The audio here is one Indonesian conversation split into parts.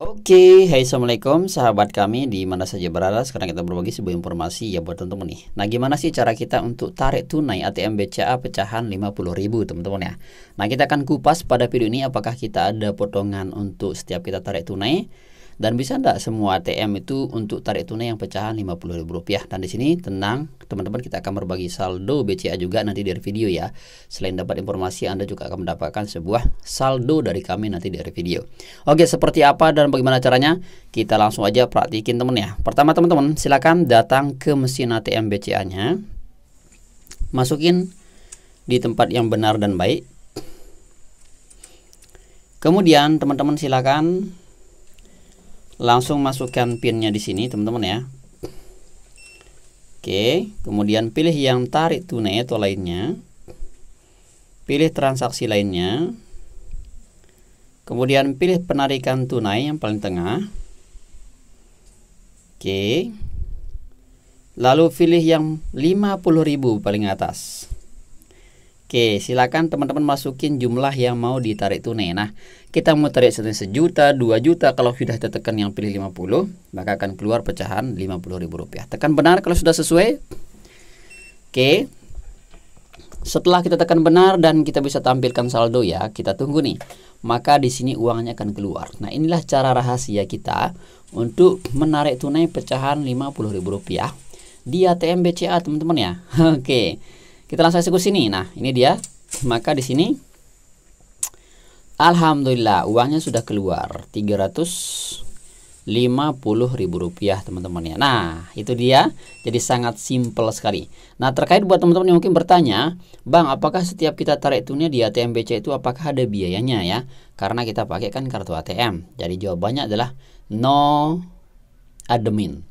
Oke, okay. hai assalamualaikum sahabat kami di mana saja berada. Sekarang kita berbagi sebuah informasi ya buat teman-teman nih. Nah, gimana sih cara kita untuk tarik tunai ATM BCA pecahan lima puluh ribu teman-teman ya. Nah, kita akan kupas pada video ini apakah kita ada potongan untuk setiap kita tarik tunai dan bisa tidak semua ATM itu untuk tarik tunai yang pecahan Rp50.000 Dan di sini tenang teman-teman kita akan berbagi saldo BCA juga nanti dari video ya Selain dapat informasi Anda juga akan mendapatkan sebuah saldo dari kami nanti dari video Oke seperti apa dan bagaimana caranya Kita langsung aja praktikin teman ya Pertama teman-teman silakan datang ke mesin ATM BCA nya Masukin di tempat yang benar dan baik Kemudian teman-teman silakan langsung masukkan pinnya di sini teman-teman ya Oke kemudian pilih yang tarik tunai atau lainnya pilih transaksi lainnya kemudian pilih penarikan tunai yang paling tengah Oke lalu pilih yang 50.000 paling atas Oke, silakan teman-teman masukin jumlah yang mau ditarik tunai. Nah, kita mau tarik sejuta, dua juta. Kalau sudah tertekan yang pilih 50, maka akan keluar pecahan rp rupiah. Tekan benar kalau sudah sesuai. Oke. Setelah kita tekan benar dan kita bisa tampilkan saldo ya, kita tunggu nih. Maka di sini uangnya akan keluar. Nah, inilah cara rahasia kita untuk menarik tunai pecahan Rp50.000 di ATM BCA, teman-teman ya. Oke. Kita langsung eksekusi ini Nah, ini dia. Maka di sini alhamdulillah uangnya sudah keluar 300 ribu rupiah teman-teman ya. Nah, itu dia. Jadi sangat simple sekali. Nah, terkait buat teman-teman yang mungkin bertanya, "Bang, apakah setiap kita tarik tunai di ATM BC itu apakah ada biayanya ya?" Karena kita pakai kan kartu ATM. Jadi jawabannya adalah no admin.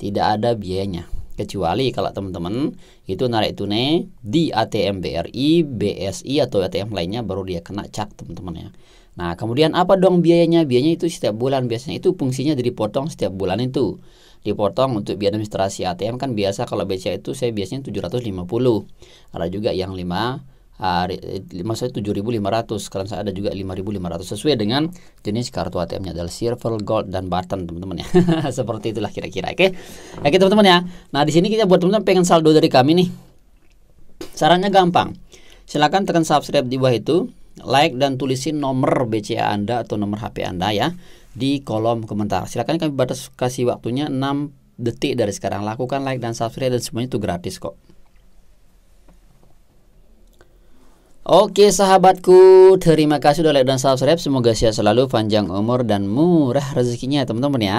Tidak ada biayanya kecuali kalau teman-teman itu narik tunai di ATM BRI, BSI atau ATM lainnya baru dia kena cak teman-teman ya. Nah, kemudian apa dong biayanya? Biayanya itu setiap bulan biasanya itu fungsinya jadi potong setiap bulan itu. Dipotong untuk biaya administrasi ATM kan biasa kalau BCA itu saya biasanya 750. Ada juga yang 5 uh, maksudnya 7.500 sekarang saya ada juga 5.500 sesuai dengan jenis kartu ATM-nya adalah silver, gold dan button teman-teman ya. Seperti itulah kira-kira oke. okay? Oke teman-teman ya. Nah, di sini kita buat teman-teman pengen saldo dari kami nih. Sarannya gampang. Silakan tekan subscribe di bawah itu, like dan tulisin nomor BCA Anda atau nomor HP Anda ya di kolom komentar. Silakan kami batas kasih waktunya 6 detik dari sekarang. Lakukan like dan subscribe dan semuanya itu gratis kok. Oke sahabatku, terima kasih sudah like dan subscribe. Semoga sehat selalu, panjang umur dan murah rezekinya ya, teman-teman ya.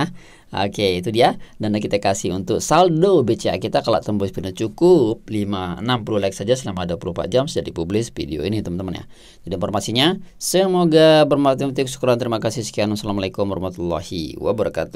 Oke, itu dia Dan kita kasih untuk saldo BCA kita kalau tembus pindah cukup 5 60 like saja selama 24 jam sejak dipublis video ini teman-teman ya. Jadi informasinya semoga bermanfaat untuk Terima kasih sekian. Assalamualaikum warahmatullahi wabarakatuh.